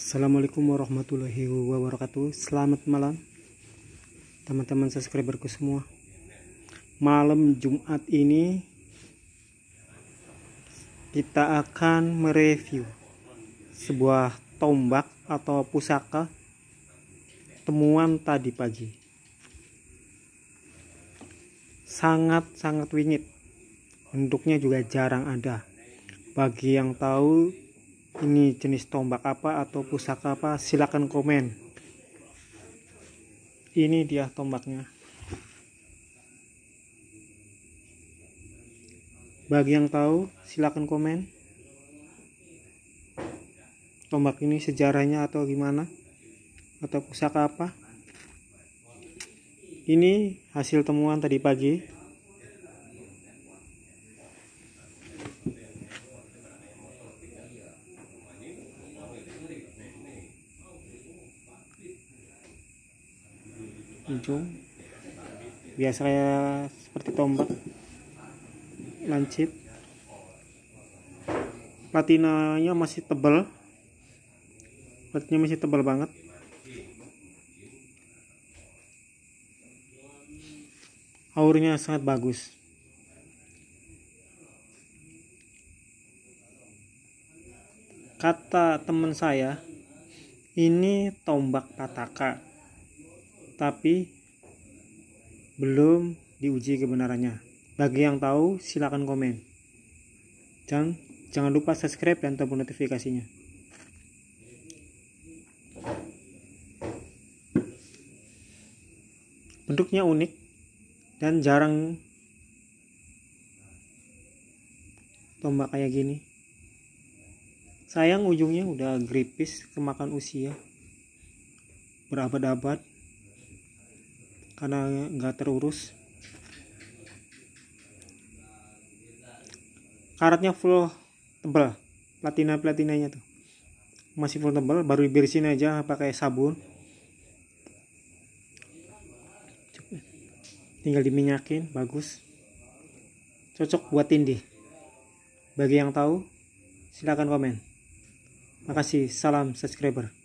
Assalamualaikum warahmatullahi wabarakatuh Selamat malam Teman-teman subscriberku semua Malam Jumat ini Kita akan mereview Sebuah tombak atau pusaka Temuan tadi pagi Sangat-sangat wingit Bentuknya juga jarang ada Bagi yang tahu ini jenis tombak apa atau pusaka apa silahkan komen ini dia tombaknya bagi yang tahu silahkan komen tombak ini sejarahnya atau gimana atau pusaka apa ini hasil temuan tadi pagi ujung biasanya seperti tombak lancip platinanya masih tebal platnya masih tebal banget aurnya sangat bagus kata teman saya ini tombak pataka tapi belum diuji kebenarannya. Bagi yang tahu, silakan komen. Jangan, jangan lupa subscribe dan tombol notifikasinya. Bentuknya unik dan jarang tombak kayak gini. Sayang ujungnya udah gripis kemakan usia berabad-abad karena nggak terurus karatnya full tebal platina platinanya tuh masih full tebal baru dibersihin aja pakai sabun tinggal diminyakin bagus cocok buat tindih bagi yang tahu silahkan komen makasih salam subscriber